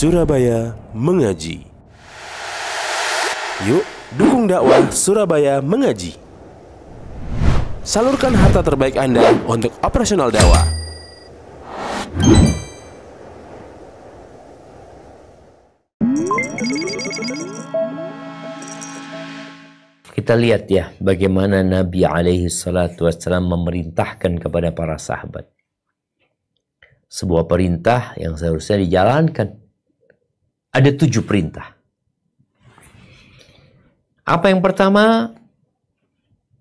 Surabaya Mengaji. Yuk, dukung dakwah Surabaya Mengaji. Salurkan harta terbaik Anda untuk operasional dakwah. Kita lihat ya bagaimana Nabi alaihi salatu wassalam memerintahkan kepada para sahabat. Sebuah perintah yang seharusnya dijalankan ada tujuh perintah. Apa yang pertama?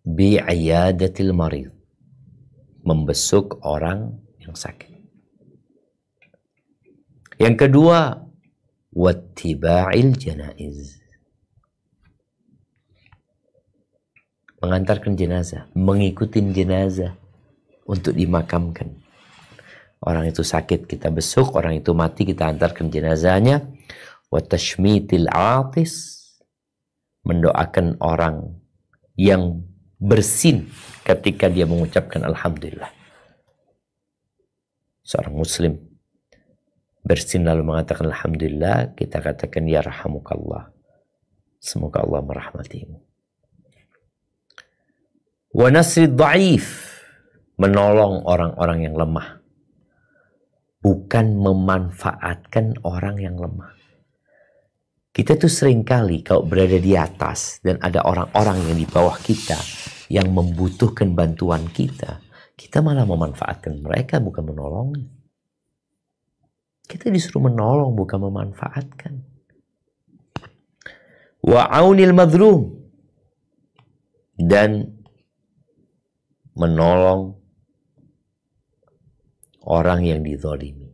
Bi'ayadatil marid. Membesuk orang yang sakit. Yang kedua, wattiba'il janaiz. Mengantarkan jenazah, mengikuti jenazah untuk dimakamkan. Orang itu sakit kita besuk, orang itu mati kita antarkan jenazahnya. Wa tashmitil atis mendoakan orang yang bersin ketika dia mengucapkan alhamdulillah. Seorang muslim bersin lalu mengatakan alhamdulillah, kita katakan ya rahamukallah. Semoga Allah merahmatimu. Wa nasri dhaif menolong orang-orang yang lemah bukan memanfaatkan orang yang lemah. Kita tuh sering kali kalau berada di atas dan ada orang-orang yang di bawah kita yang membutuhkan bantuan kita, kita malah memanfaatkan mereka bukan menolong. Kita disuruh menolong bukan memanfaatkan. aunil madrum dan menolong orang yang didolimi.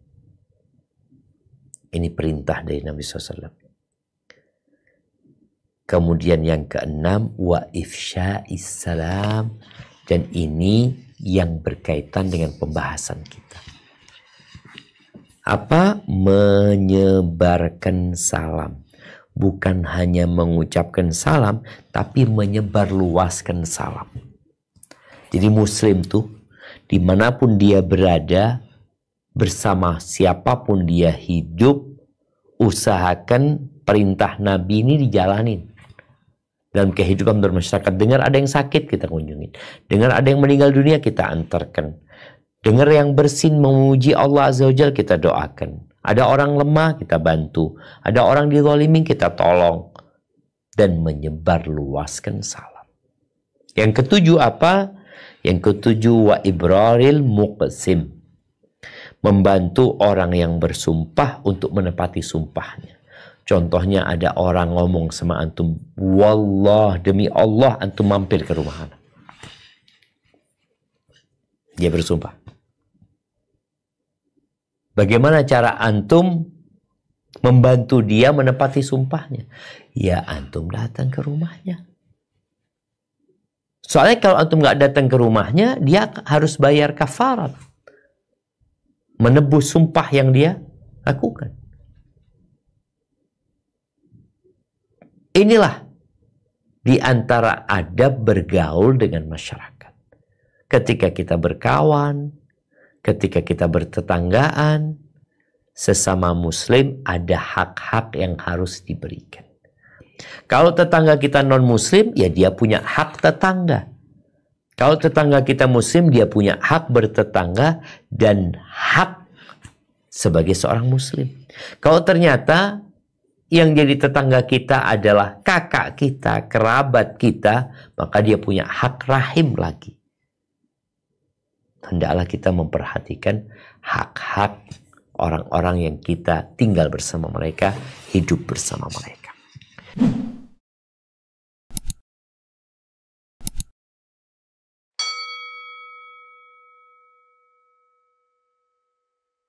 Ini perintah dari Nabi SAW. Kemudian yang keenam, wa ifsha salam. Dan ini yang berkaitan dengan pembahasan kita. Apa? Menyebarkan salam. Bukan hanya mengucapkan salam, tapi menyebarluaskan salam. Jadi muslim tuh dimanapun dia berada, bersama siapapun dia hidup, usahakan perintah Nabi ini dijalanin. Dalam kehidupan bermasyarakat, dengar ada yang sakit kita kunjungi, Dengar ada yang meninggal dunia kita antarkan. Dengar yang bersin memuji Allah Azza wa kita doakan. Ada orang lemah kita bantu. Ada orang dizalimi kita tolong. Dan menyebar luaskan salam. Yang ketujuh apa? Yang ketujuh wa ibraril muqsim. Membantu orang yang bersumpah untuk menepati sumpahnya. Contohnya ada orang ngomong sama antum, "Wallah demi Allah antum mampir ke rumah anak." Dia bersumpah. Bagaimana cara antum membantu dia menepati sumpahnya? Ya antum datang ke rumahnya. Soalnya kalau antum nggak datang ke rumahnya, dia harus bayar kafarat. Menebus sumpah yang dia lakukan. Inilah di antara adab bergaul dengan masyarakat. Ketika kita berkawan, ketika kita bertetanggaan, sesama muslim ada hak-hak yang harus diberikan. Kalau tetangga kita non-muslim, ya dia punya hak tetangga. Kalau tetangga kita muslim, dia punya hak bertetangga dan hak sebagai seorang muslim. Kalau ternyata yang jadi tetangga kita adalah kakak kita, kerabat kita, maka dia punya hak rahim lagi. Hendaklah kita memperhatikan hak-hak orang-orang yang kita tinggal bersama mereka, hidup bersama mereka. you